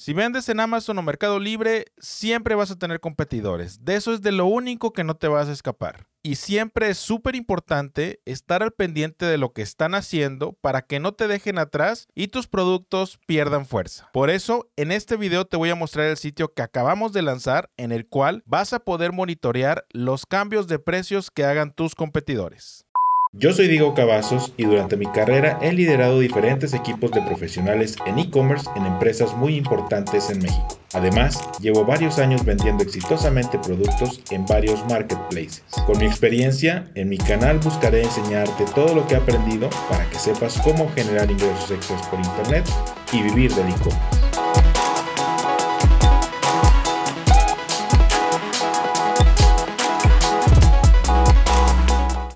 Si vendes en Amazon o Mercado Libre, siempre vas a tener competidores. De eso es de lo único que no te vas a escapar. Y siempre es súper importante estar al pendiente de lo que están haciendo para que no te dejen atrás y tus productos pierdan fuerza. Por eso, en este video te voy a mostrar el sitio que acabamos de lanzar en el cual vas a poder monitorear los cambios de precios que hagan tus competidores. Yo soy Diego Cavazos y durante mi carrera he liderado diferentes equipos de profesionales en e-commerce en empresas muy importantes en México. Además, llevo varios años vendiendo exitosamente productos en varios marketplaces. Con mi experiencia, en mi canal buscaré enseñarte todo lo que he aprendido para que sepas cómo generar ingresos extras por Internet y vivir del e-commerce.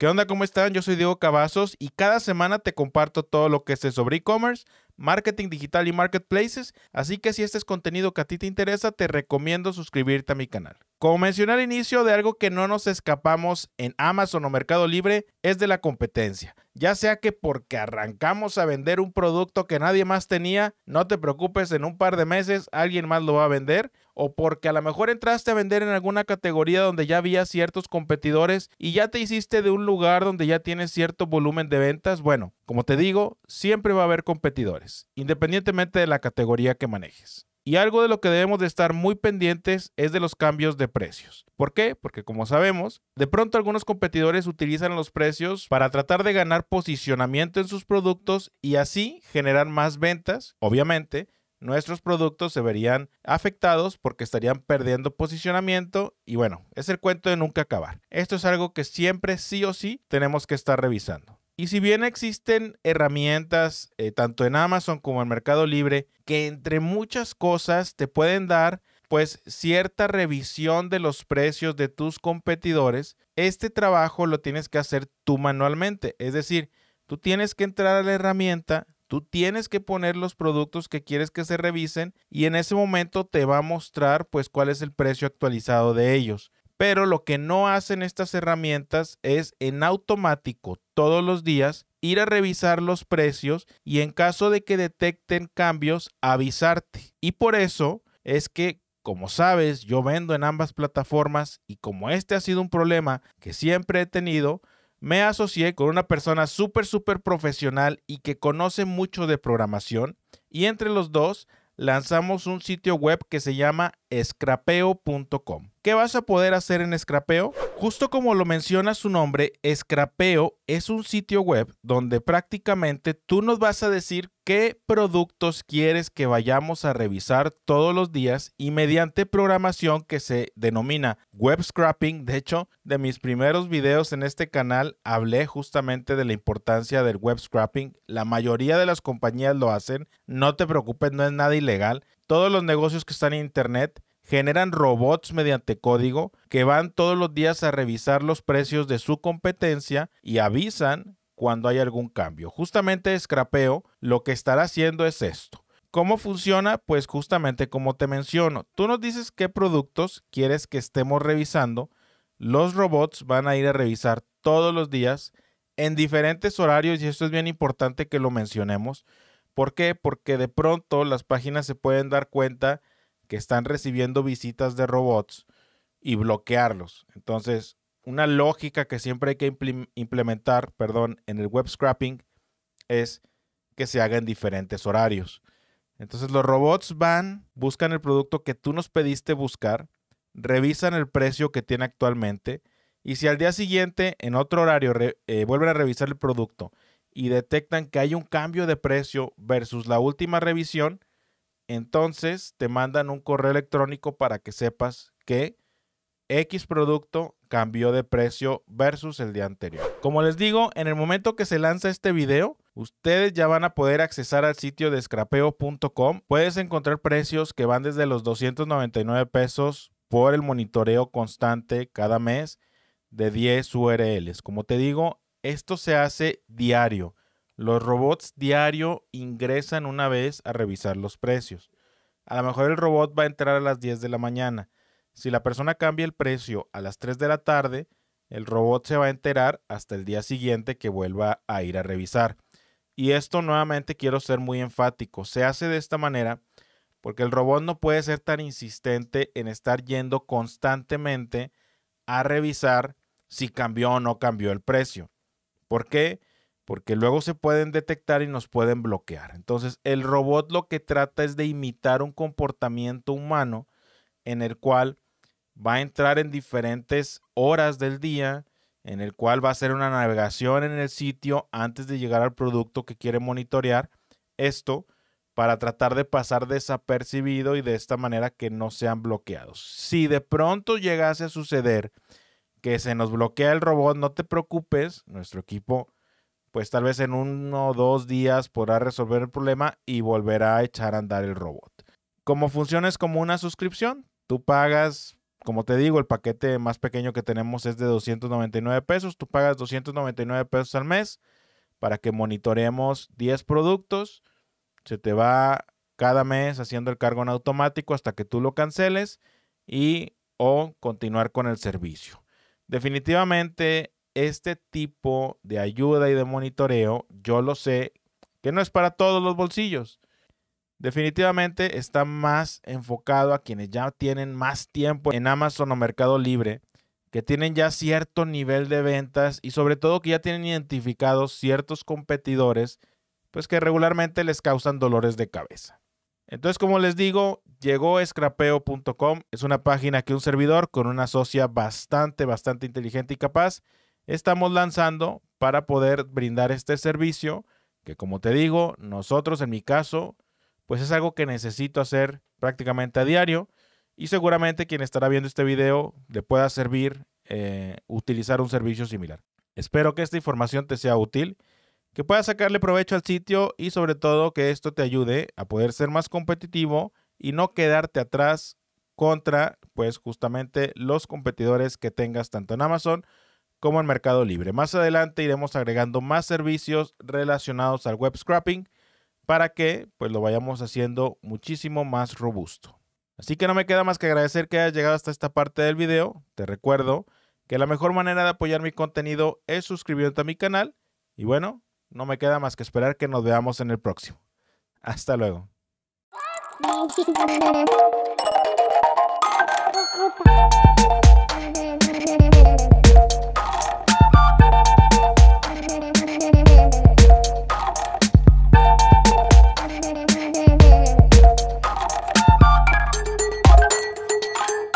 ¿Qué onda? ¿Cómo están? Yo soy Diego Cavazos y cada semana te comparto todo lo que sé sobre e-commerce marketing digital y marketplaces, así que si este es contenido que a ti te interesa, te recomiendo suscribirte a mi canal. Como mencioné al inicio, de algo que no nos escapamos en Amazon o Mercado Libre es de la competencia. Ya sea que porque arrancamos a vender un producto que nadie más tenía, no te preocupes, en un par de meses alguien más lo va a vender, o porque a lo mejor entraste a vender en alguna categoría donde ya había ciertos competidores y ya te hiciste de un lugar donde ya tienes cierto volumen de ventas, bueno, como te digo, siempre va a haber competidores independientemente de la categoría que manejes. Y algo de lo que debemos de estar muy pendientes es de los cambios de precios. ¿Por qué? Porque como sabemos, de pronto algunos competidores utilizan los precios para tratar de ganar posicionamiento en sus productos y así generar más ventas. Obviamente, nuestros productos se verían afectados porque estarían perdiendo posicionamiento y bueno, es el cuento de nunca acabar. Esto es algo que siempre sí o sí tenemos que estar revisando. Y si bien existen herramientas, eh, tanto en Amazon como en Mercado Libre, que entre muchas cosas te pueden dar pues cierta revisión de los precios de tus competidores, este trabajo lo tienes que hacer tú manualmente. Es decir, tú tienes que entrar a la herramienta, tú tienes que poner los productos que quieres que se revisen y en ese momento te va a mostrar pues cuál es el precio actualizado de ellos. Pero lo que no hacen estas herramientas es en automático todos los días ir a revisar los precios y en caso de que detecten cambios avisarte. Y por eso es que, como sabes, yo vendo en ambas plataformas y como este ha sido un problema que siempre he tenido, me asocié con una persona súper, súper profesional y que conoce mucho de programación y entre los dos lanzamos un sitio web que se llama scrapeo.com. ¿Qué vas a poder hacer en Scrapeo? Justo como lo menciona su nombre, Scrapeo es un sitio web donde prácticamente tú nos vas a decir qué productos quieres que vayamos a revisar todos los días y mediante programación que se denomina web scrapping. De hecho, de mis primeros videos en este canal hablé justamente de la importancia del web scrapping. La mayoría de las compañías lo hacen. No te preocupes, no es nada ilegal. Todos los negocios que están en internet generan robots mediante código que van todos los días a revisar los precios de su competencia y avisan cuando hay algún cambio. Justamente Scrapeo lo que estará haciendo es esto. ¿Cómo funciona? Pues justamente como te menciono, tú nos dices qué productos quieres que estemos revisando. Los robots van a ir a revisar todos los días en diferentes horarios y esto es bien importante que lo mencionemos. ¿Por qué? Porque de pronto las páginas se pueden dar cuenta que están recibiendo visitas de robots y bloquearlos. Entonces, una lógica que siempre hay que implementar, perdón, en el web scrapping es que se haga en diferentes horarios. Entonces los robots van, buscan el producto que tú nos pediste buscar, revisan el precio que tiene actualmente y si al día siguiente, en otro horario, eh, vuelven a revisar el producto y detectan que hay un cambio de precio versus la última revisión, entonces te mandan un correo electrónico para que sepas que X producto cambió de precio versus el día anterior. Como les digo, en el momento que se lanza este video, ustedes ya van a poder accesar al sitio de scrapeo.com. Puedes encontrar precios que van desde los 299 pesos por el monitoreo constante cada mes de 10 URLs. Como te digo, esto se hace diario. Los robots diario ingresan una vez a revisar los precios. A lo mejor el robot va a entrar a las 10 de la mañana. Si la persona cambia el precio a las 3 de la tarde, el robot se va a enterar hasta el día siguiente que vuelva a ir a revisar. Y esto nuevamente quiero ser muy enfático. Se hace de esta manera porque el robot no puede ser tan insistente en estar yendo constantemente a revisar si cambió o no cambió el precio. ¿Por qué? porque luego se pueden detectar y nos pueden bloquear. Entonces, el robot lo que trata es de imitar un comportamiento humano en el cual va a entrar en diferentes horas del día, en el cual va a hacer una navegación en el sitio antes de llegar al producto que quiere monitorear. Esto para tratar de pasar desapercibido y de esta manera que no sean bloqueados. Si de pronto llegase a suceder que se nos bloquea el robot, no te preocupes, nuestro equipo pues tal vez en uno o dos días podrá resolver el problema y volverá a echar a andar el robot. Como funciona es como una suscripción, tú pagas, como te digo, el paquete más pequeño que tenemos es de 299 pesos, tú pagas 299 pesos al mes para que monitoreemos 10 productos, se te va cada mes haciendo el cargo en automático hasta que tú lo canceles y o continuar con el servicio. Definitivamente este tipo de ayuda y de monitoreo, yo lo sé, que no es para todos los bolsillos. Definitivamente está más enfocado a quienes ya tienen más tiempo en Amazon o Mercado Libre, que tienen ya cierto nivel de ventas y sobre todo que ya tienen identificados ciertos competidores, pues que regularmente les causan dolores de cabeza. Entonces, como les digo, llegó escrapeo.com. Es una página que un servidor con una socia bastante, bastante inteligente y capaz estamos lanzando para poder brindar este servicio que como te digo, nosotros en mi caso, pues es algo que necesito hacer prácticamente a diario y seguramente quien estará viendo este video le pueda servir eh, utilizar un servicio similar. Espero que esta información te sea útil, que puedas sacarle provecho al sitio y sobre todo que esto te ayude a poder ser más competitivo y no quedarte atrás contra, pues justamente los competidores que tengas tanto en Amazon como en Mercado Libre. Más adelante iremos agregando más servicios relacionados al web scrapping para que pues lo vayamos haciendo muchísimo más robusto. Así que no me queda más que agradecer que hayas llegado hasta esta parte del video. Te recuerdo que la mejor manera de apoyar mi contenido es suscribiéndote a mi canal y bueno, no me queda más que esperar que nos veamos en el próximo. Hasta luego.